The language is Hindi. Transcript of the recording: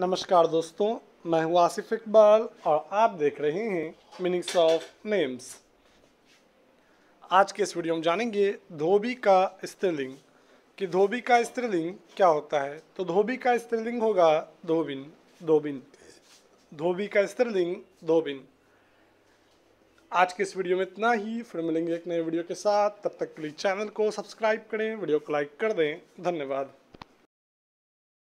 नमस्कार दोस्तों मैं हूं आसिफ इकबाल और आप देख रहे हैं मीनिंग्स ऑफ नेम्स आज के इस वीडियो में जानेंगे धोबी का स्त्रीलिंग कि धोबी का स्त्रीलिंग क्या होता है तो धोबी का स्त्रीलिंग होगा धोबिन धोबिन धोबी का स्त्रीलिंग धोबिन आज के इस वीडियो में इतना ही फिर मिलेंगे एक नए वीडियो के साथ तब तक प्लीज़ चैनल को सब्सक्राइब करें वीडियो को लाइक कर दें धन्यवाद